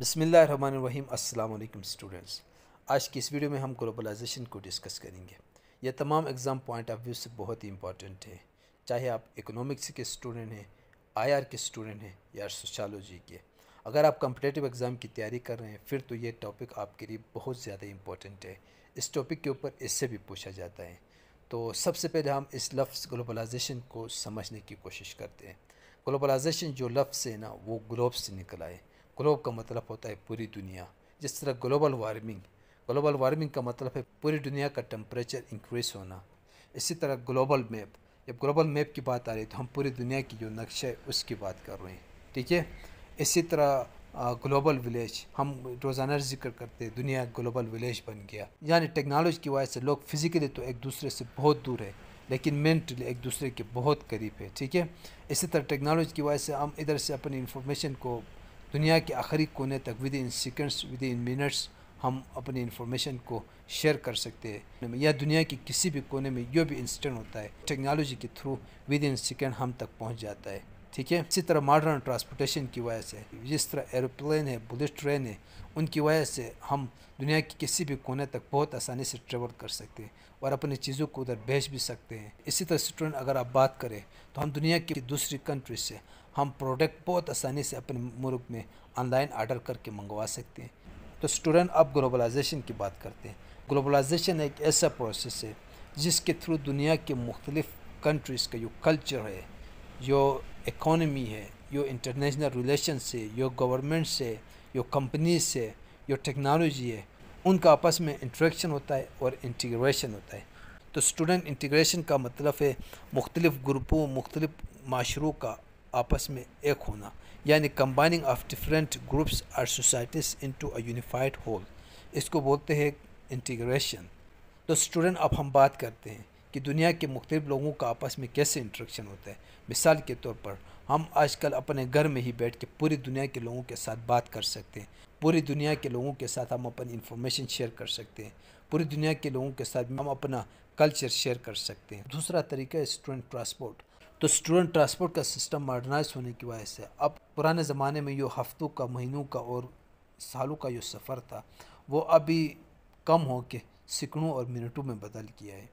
बसमीम् अल्लाम स्टूडेंट्स आज की इस वीडियो में हम ग्लोबलाइजेशन को डिस्कस करेंगे यह तमाम एग्ज़ाम पॉइंट ऑफ व्यू से बहुत ही इंपॉर्टेंट है चाहे आप इकोनॉमिक्स के स्टूडेंट हैं आईआर के स्टूडेंट हैं या सोशालोजी के अगर आप कम्पटेटिव एग्ज़ाम की तैयारी कर रहे हैं फिर तो ये टॉपिक आपके लिए बहुत ज़्यादा इंपॉर्टेंट है इस टॉपिक के ऊपर इससे भी पूछा जाता है तो सबसे पहले हम इस लफ्ज़ ग्लोबलाइजेशन को समझने की कोशिश करते हैं ग्लोबलाइजेशन जो लफ्ज़ है ना वो ग्लोब से निकला है ग्लोब का मतलब होता है पूरी दुनिया जिस तरह ग्लोबल वार्मिंग ग्लोबल वार्मिंग का मतलब है पूरी दुनिया का टेम्परेचर इंक्रीज होना इसी तरह ग्लोबल मैप जब ग्लोबल मैप की बात आ रही है तो हम पूरी दुनिया की जो नक्शा है उसकी बात कर रहे हैं ठीक है इसी तरह ग्लोबल विलेज हम रोज़ाना जिक्र करते हैं दुनिया ग्लोबल विलेज बन गया यानी टेक्नोलॉजी की वजह से लोग फिज़िकली तो एक दूसरे से बहुत दूर है लेकिन मेंटली एक दूसरे के बहुत करीब है ठीक है इसी तरह टेक्नोलॉजी की वजह से हम इधर से अपनी इंफॉर्मेशन को दुनिया के आखिरी कोने तक within seconds within minutes हम अपनी इन्फॉर्मेशन को शेयर कर सकते हैं या दुनिया के किसी भी कोने में जो भी इंसिडेंट होता है टेक्नोलॉजी के थ्रू विद इन सेकेंड हम तक पहुंच जाता है ठीक है इसी तरह मॉडर्न ट्रांसपोर्टेशन की वजह से जिस तरह एरोप्लेन है बुलेट ट्रेन है उनकी वजह से हम दुनिया के किसी भी कोने तक बहुत आसानी से ट्रेवल कर सकते हैं और अपनी चीज़ों को उधर भेज भी सकते हैं इसी तरह स्टूडेंट अगर आप बात करें तो हम दुनिया की दूसरी कंट्री से हम प्रोडक्ट बहुत आसानी से अपने मुल्क में ऑनलाइन आर्डर करके मंगवा सकते हैं तो स्टूडेंट अब ग्लोबलाइजेशन की बात करते हैं ग्लोबलाइजेशन एक ऐसा प्रोसेस है जिसके थ्रू दुनिया के मुख्तलिफ कंट्रीज़ का जो कल्चर है जो इकोनमी है जो इंटरनेशनल रिलेशन से जो गवर्नमेंट से जो कंपनीज से जो टेक्नोलॉजी है उनका आपस में इंट्रेक्शन होता है और इंटीग्रेशन होता है तो स्टूडेंट इंटीग्रेशन का मतलब है मुख्तलिफ ग्रुपों मुख्तलिफ माशरों का आपस में एक होना यानी कंबाइनिंग ऑफ डिफरेंट ग्रुप्स और societies into a unified whole इसको बोलते हैं इंटीग्रेशन तो स्टूडेंट अब हम बात करते हैं कि दुनिया के मुख्तलिफ लोगों का आपस में कैसे इंट्रेक्शन होता है मिसाल के तौर पर हम आजकल अपने घर में ही बैठ के पूरी दुनिया के लोगों के साथ बात कर सकते हैं पूरी दुनिया के लोगों के साथ हम अपनी इंफॉर्मेशन शेयर कर सकते हैं पूरी दुनिया के लोगों के साथ हम अपना कल्चर शेयर कर सकते हैं दूसरा तरीका है स्टूडेंट ट्रांसपोर्ट तो स्टूडेंट ट्रांसपोर्ट का सिस्टम मॉडर्नाइज होने की वजह से अब पुराने ज़माने में जो हफ्तों का महीनों का और सालों का जो सफ़र था वो अभी कम हो के सिकड़ों और मिनटों में बदल गया है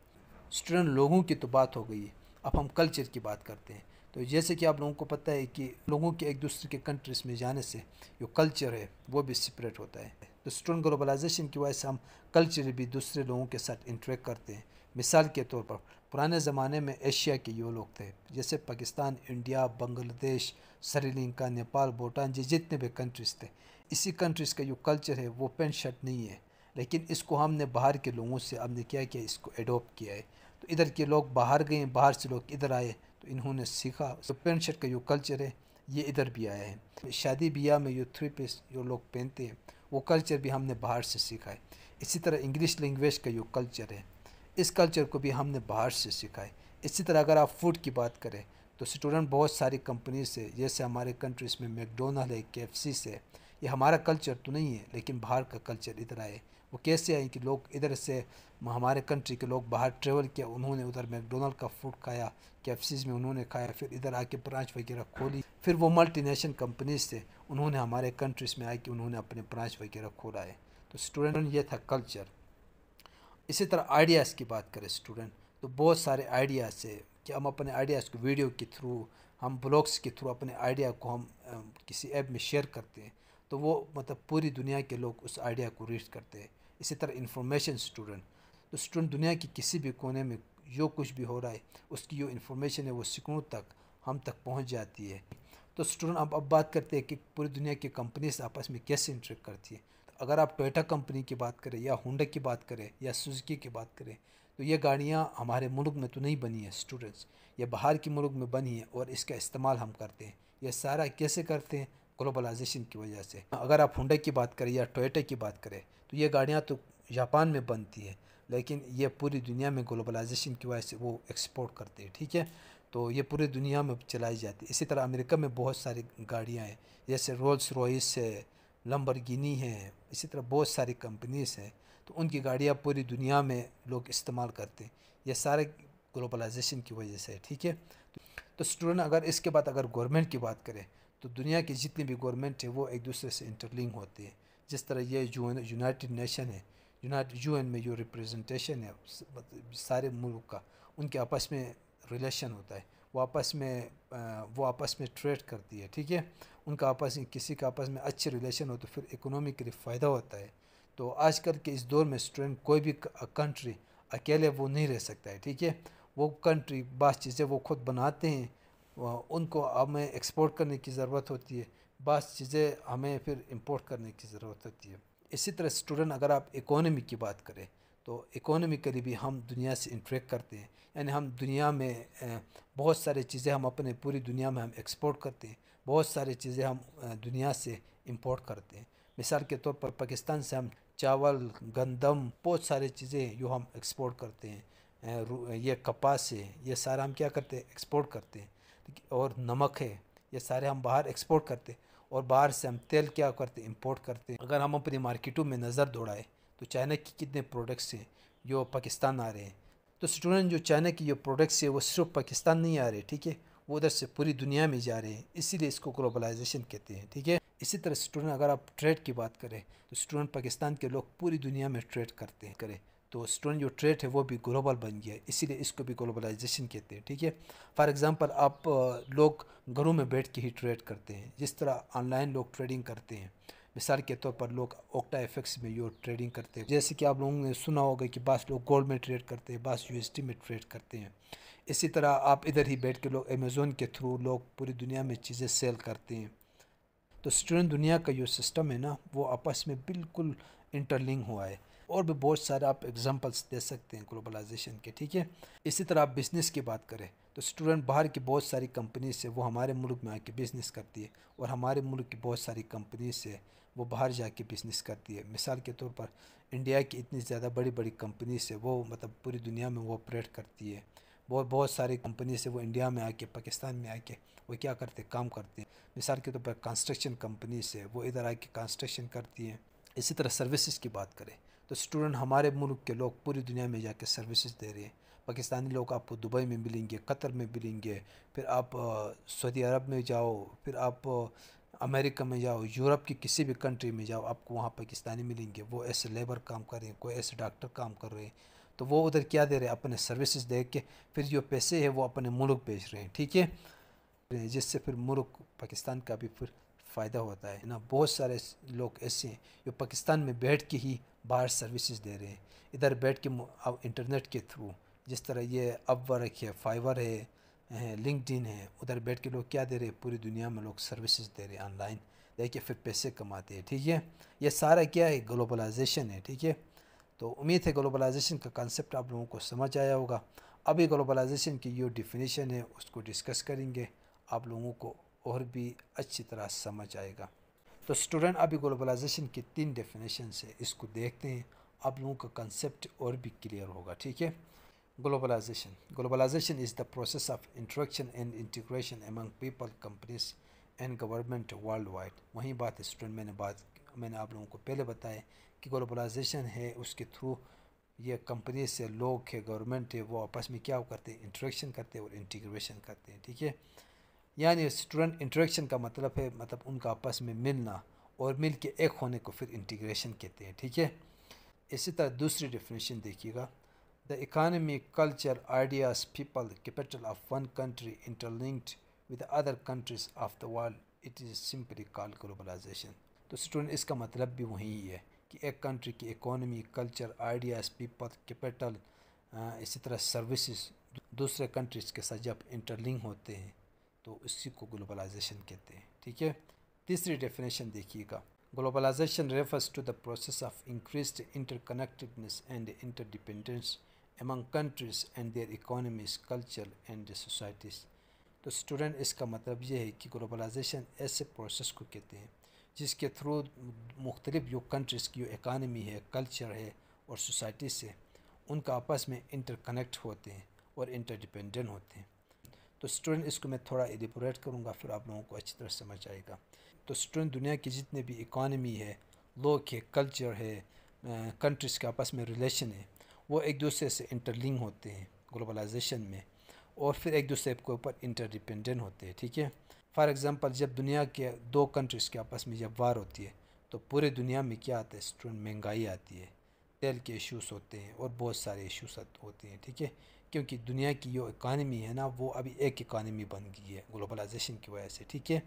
स्टूडेंट लोगों की तो बात हो गई है अब हम कल्चर की बात करते हैं तो जैसे कि आप लोगों को पता है कि लोगों के एक दूसरे के कंट्रीज़ में जाने से जो कल्चर है वो भी सेपरेट होता है तो स्टूडेंट ग्लोबलाइजेशन की वजह से हम कल्चर भी दूसरे लोगों के साथ इंटरेक्ट करते हैं मिसाल के तौर पर पुराने ज़माने में एशिया के यो लोग थे जैसे पाकिस्तान इंडिया बांग्लादेश श्रीलंका नेपाल भूटान जी जितने भी कंट्रीज़ थे इसी कंट्रीज़ का जो कल्चर है वो पेंट शर्ट नहीं है लेकिन इसको हमने बाहर के लोगों से हमने क्या किया इसको एडोप्ट किया है तो इधर के लोग बाहर गए बाहर से लोग इधर आए तो इन्होंने सीखा तो पेंट शर्ट का जो कल्चर है ये इधर भी आया है शादी ब्याह में जो थ्री पीस जो लोग पहनते हैं वो कल्चर भी हमने बाहर से सीखा है इसी तरह इंग्लिश लैंग्वेज का जो कल्चर है इस कल्चर को भी हमने बाहर से सिखाए इसी तरह अगर आप फूड की बात करें तो स्टूडेंट बहुत सारी कंपनी से जैसे हमारे कंट्रीज़ में मैकडोनल्ड है के से ये हमारा कल्चर तो नहीं है लेकिन बाहर का कल्चर इधर आए वो कैसे आए कि लोग इधर से हमारे कंट्री के लोग बाहर ट्रेवल किया उन्होंने उधर मैकडोनल्ड का फूड खाया कैफसीज में उन्होंने खाया फिर इधर आके ब्रांच वगैरह खोली फिर वो मल्टीनेशनल कंपनीज से उन्होंने हमारे कंट्रीज़ में आए कि उन्होंने अपने ब्रांच वगैरह खोला है तो स्टूडेंट ये था कल्चर इसी तरह आइडियाज़ की बात करें स्टूडेंट तो बहुत सारे आइडियाज़ है कि हम अपने आइडियाज़ को वीडियो के थ्रू हम ब्लॉग्स के थ्रू अपने आइडिया को हम किसी ऐप में शेयर करते हैं तो वो मतलब पूरी दुनिया के लोग उस आइडिया को रीड करते हैं इसी तरह इन्फॉर्मेशन स्टूडेंट तो स्टूडेंट दुनिया के किसी भी कोने में जो कुछ भी हो रहा है उसकी जो इन्फॉर्मेशन है वो सिकड़ों तक हम तक पहुंच जाती है तो स्टूडेंट अब अब बात करते हैं कि पूरी दुनिया की कंपनीज आपस में कैसे इंटरेक्ट करती है अगर आप टोयटा कंपनी की बात करें या होंडा की बात करें या सुजुकी की बात करें तो ये गाड़ियाँ हमारे मुल्क में तो नहीं बनी है स्टूडेंट्स ये बाहर के मुल्क में बनी है और इसका इस्तेमाल हम करते हैं ये सारा कैसे करते हैं ग्लोबलाइजेशन की वजह से अगर आप होंडा की बात करें या टोयटा की बात करें तो ये गाड़ियाँ तो जापान में बनती है लेकिन ये पूरी दुनिया में ग्लोबलाइजेशन की वजह से वो एक्सपोर्ट करते हैं ठीक है तो ये पूरी दुनिया में चलाई जाती है इसी तरह अमेरिका में बहुत सारी गाड़ियाँ हैं जैसे रोल्स रॉयस है लम्बरगिनी है इसी तरह बहुत सारी कंपनीज़ हैं तो उनकी गाड़ियाँ पूरी दुनिया में लोग इस्तेमाल करते हैं ये सारे ग्लोबलाइजेशन की वजह से ठीक है तो, स्टूडेंट अगर इसके बाद अगर गवर्नमेंट की बात करें तो दुनिया की जितनी भी गवर्नमेंट है वो एक दूसरे से इंटरलिंक होती है जिस तरह ये यूनाइटेड नेशन है यूनाइटेड यू में जो रिप्रेजेंटेशन है सारे मुल्क का उनके आपस में रिलेशन होता है वो आपस में वो आपस में ट्रेड करती है ठीक है उनका आपस में किसी का आपस में अच्छे रिलेशन हो तो फिर इकोनॉमिकली फ़ायदा होता है तो आजकल के इस दौर में स्टूडेंट कोई भी कंट्री अकेले वो नहीं रह सकता है ठीक है वो कंट्री बास चीज़ें वो खुद बनाते हैं उनको हमें एक्सपोर्ट करने की ज़रूरत होती है बास चीज़ें हमें फिर इम्पोर्ट करने की ज़रूरत होती है इसी तरह स्टूडेंट अगर आप इकोनॉमी की बात करें तो इकोनॉमिकली भी हम दुनिया से इंट्रैक्ट करते हैं यानी हम दुनिया में बहुत सारे चीज़ें हम अपने पूरी दुनिया में हम एक्सपोर्ट करते हैं बहुत सारी चीज़ें हम दुनिया से इंपोर्ट करते हैं मिसाल के तौर पर पाकिस्तान से हम चावल गंदम बहुत सारे चीज़ें जो हम एक्सपोर्ट करते हैं ये कपास है ये सारा हम क्या करते हैं एक्सपोर्ट करते हैं और नमक है ये सारे हम बाहर एक्सपोर्ट करते हैं और बाहर से हम तेल क्या करते हैं इम्पोर्ट करते हैं अगर हम अपनी मार्केटों में नज़र दौड़ाएँ तो चाइना के कितने प्रोडक्ट्स हैं जो पाकिस्तान आ रहे हैं तो स्टूडेंट जो चाइना के जो प्रोडक्ट्स है वो सिर्फ पाकिस्तान नहीं आ रहे ठीक है वो उधर से पूरी दुनिया में जा रहे हैं इसीलिए इसको ग्लोबलाइजेशन कहते हैं ठीक है इसी तरह स्टूडेंट अगर आप ट्रेड की बात करें तो स्टूडेंट पाकिस्तान के लोग पूरी दुनिया में ट्रेड करते हैं करें तो स्टूडेंट जो ट्रेड है वो भी ग्लोबल बन गया इसीलिए इसको भी ग्लोबलाइजेशन कहते हैं ठीक है फॉर एग्ज़ाम्पल आप लोग घरों में बैठ के ही ट्रेड करते हैं जिस तरह ऑनलाइन लोग ट्रेडिंग करते हैं मिसाल के तौर पर लोग ओक्टा एफेक्स में यो ट्रेडिंग करते हैं जैसे कि आप लोगों ने सुना होगा कि बस लोग गोल्ड में ट्रेड करते हैं बस यू में ट्रेड करते हैं इसी तरह आप इधर ही बैठ के लोग अमेज़ोन के थ्रू लोग पूरी दुनिया में चीज़ें सेल करते हैं तो स्टूडेंट दुनिया का जो सिस्टम है ना वो आपस में बिल्कुल इंटरलिंक हुआ है और भी बहुत सारे आप एग्जांपल्स दे सकते हैं ग्लोबलाइजेशन के ठीक है इसी तरह आप बिज़नेस की बात करें तो स्टूडेंट बाहर की बहुत सारी कंपनी से वो हमारे मुल्क में आके बिज़नेस करती है और हमारे मुल्क की बहुत सारी कंपनी से वो बाहर जाके बिज़नेस करती है मिसाल के तौर पर इंडिया की इतनी ज़्यादा बड़ी बड़ी कंपनी से वो मतलब पूरी दुनिया में वो ऑपरेट करती है बहुत बहुत सारी कंपनी से वो इंडिया में आके पाकिस्तान में आके वो क्या करते काम करते हैं मिसाल के तौर पर कंस्ट्रक्शन कंपनी से वो इधर आके कंस्ट्रक्शन करती हैं इसी तरह सर्विसेज की बात करें तो स्टूडेंट हमारे मुल्क के लोग पूरी दुनिया में जाके सर्विसेज दे रहे हैं पाकिस्तानी लोग आपको दुबई में मिलेंगे कतर में मिलेंगे फिर आप सऊदी अरब में जाओ फिर आप अमेरिका में जाओ यूरोप की किसी भी कंट्री में जाओ आपको वहाँ पाकिस्तानी मिलेंगे वो ऐसे लेबर काम कर रहे हैं कोई ऐसे डॉक्टर काम कर रहे हैं तो वो उधर क्या दे रहे हैं अपने सर्विसेज दे के फिर जो पैसे है वो अपने मुल्क भेज रहे हैं ठीक है जिससे फिर मुल्क पाकिस्तान का भी फिर फ़ायदा होता है ना बहुत सारे लोग ऐसे हैं जो पाकिस्तान में बैठ के ही बाहर सर्विसेज दे रहे हैं इधर बैठ के अब इंटरनेट के थ्रू जिस तरह ये अपवर्क है फाइवर है लिंकड है उधर बैठ के लोग क्या दे रहे हैं पूरी दुनिया में लोग सर्विसेज दे रहे हैं ऑनलाइन देखिए फिर पैसे कमाते हैं ठीक है ये सारा क्या है ग्लोबलाइजेशन है ठीक है तो उम्मीद है ग्लोबलाइजेशन का कंसेप्ट आप लोगों को समझ आया होगा अभी ग्लोबलाइजेशन की जो डिफिनीशन है उसको डिस्कस करेंगे आप लोगों को और भी अच्छी तरह समझ आएगा तो स्टूडेंट अभी ग्लोबलाइजेशन की तीन डेफिनेशन है इसको देखते हैं आप लोगों का कंसेप्ट और भी क्लियर होगा ठीक है Globalization. Globalization is the process of interaction and integration among people, companies and government worldwide. वहीं बात है स्टूडेंट मैंने बात मैंने आप लोगों को पहले बताया कि ग्लोबलाइजेशन है उसके थ्रू ये कंपनी से लोग है गवर्नमेंट है वो आपस में क्या करते हैं इंट्रैक्शन करते हैं और इंटीग्रेशन करते हैं ठीक है यानी स्टूडेंट इंट्रेक्शन का मतलब है मतलब उनका आपस में मिलना और मिल के एक होने को फिर इंटीग्रेशन कहते हैं ठीक है इसी तरह दूसरी डिफिनेशन देखिएगा the economy, culture ideas people capital of one country country with other countries of the world it is simply call globalization तो स्टूडेंट इसका मतलब भी वही है कि एक कंट्री की economy culture ideas people capital इसी तरह सर्विसेज दूसरे कंट्रीज़ के साथ जब इंटरलिंक होते हैं तो इसी को ग्लोबलाइजेशन कहते हैं ठीक है तीसरी डेफिनेशन देखिएगा globalization refers to the process of increase interconnectedness and interdependence among countries and their economies, culture and their societies. तो स्टूडेंट इसका मतलब ये है कि ग्लोबलाइजेशन ऐसे प्रोसेस को कहते हैं जिसके थ्रू मुख्तलिफ जो कंट्रीज़ की जो इकानमी है कल्चर है और सोसाइटी से उनका आपस में इंटरकनेक्ट होते हैं और इंटरडिपेंडेंट होते हैं तो स्टूडेंट इसको मैं थोड़ा एलिबोरेट करूँगा फिर आप लोगों को अच्छी तरह समझ आएगा तो स्टूडेंट दुनिया की जितने भी इकानमी है लोग है कल्चर है कंट्रीज़ के आपस में रिलेशन है वो एक दूसरे से इंटरलिंक होते हैं ग्लोबलाइजेशन में और फिर एक दूसरे के ऊपर इंटरडिपेंडेंट होते हैं ठीक है फॉर एग्ज़ाम्पल जब दुनिया के दो कंट्रीज़ के आपस में जब वार होती है तो पूरे दुनिया में क्या आता है स्टूडेंट महंगाई आती है तेल के इश्यूज़ होते हैं और बहुत सारे इश्यूज़ होते हैं ठीक है क्योंकि दुनिया की जो इकानमी है ना वो अभी एक इकानमी बन गई है ग्लोबलाइजेशन की वजह से ठीक है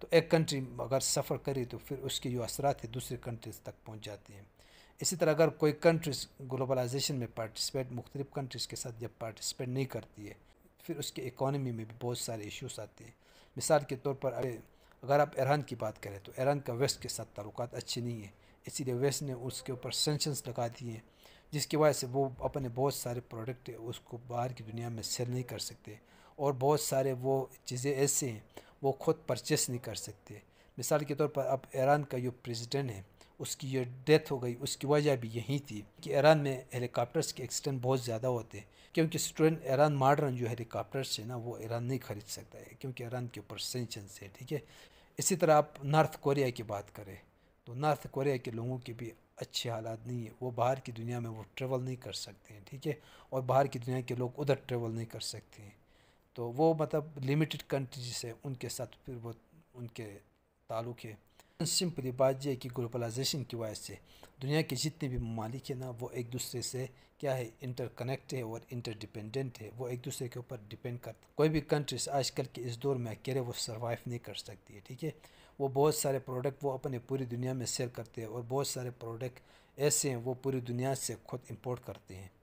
तो एक कंट्री अगर सफ़र करे तो फिर उसके जो असरा है दूसरे कंट्रीज तक पहुँच जाते हैं इसी तरह अगर कोई कंट्रीज़ ग्लोबलाइजेशन में पार्टिसिपेट मुख्तलिफ कंट्रीज़ के साथ जब पार्टिसिपेट नहीं करती है फिर उसके इकानमी में भी बहुत सारे इश्यूज आते हैं मिसाल के तौर पर अगर आप ईरान की बात करें तो ईरान का वेस्ट के साथ ताल्लुक अच्छे नहीं हैं इसीलिए वेस्ट ने उसके ऊपर सेंशंस लगा दिए हैं जिसकी वजह से वो अपने बहुत सारे प्रोडक्ट उसको बाहर की दुनिया में सेल नहीं कर सकते और बहुत सारे वो चीज़ें ऐसे हैं वो खुद परचेस नहीं कर सकते मिसाल के तौर पर अब ईरान का जो प्रेसिडेंट है उसकी ये डेथ हो गई उसकी वजह भी यही थी कि ईरान में हेलीकॉप्टर्स के एक्सीडेंट बहुत ज़्यादा होते हैं क्योंकि स्टूडेंट ईरान मॉडर्न जो हेलीकॉप्टर्स है ना वो ईरान नहीं खरीद सकता है क्योंकि ईरान के ऊपर सेंशन है ठीक है इसी तरह आप नॉर्थ कोरिया की बात करें तो नॉर्थ कोरिया के लोगों के भी अच्छे हालात नहीं है वो बाहर की दुनिया में वो ट्रेवल नहीं कर सकते हैं ठीक है और बाहर की दुनिया के लोग उधर ट्रेवल नहीं कर सकते हैं तो वो मतलब लिमिटेड कंट्रीज है उनके साथ फिर वो उनके ताल्लुक़ है सिंपली बात यह है कि ग्लोबलाइजेशन की वजह से दुनिया के जितने भी ममालिक हैं ना वो एक दूसरे से क्या है इंटरकनेक्ट है और इंटरडिपेंडेंट है वो एक दूसरे के ऊपर डिपेंड करते कोई भी कंट्रीज आजकल के इस दौर में अकेले वो सर्वाइव नहीं कर सकती है ठीक है वो बहुत सारे प्रोडक्ट वो अपने पूरी दुनिया में सेल करते हैं और बहुत सारे प्रोडक्ट ऐसे हैं वो पूरी दुनिया से खुद इम्पोर्ट करते हैं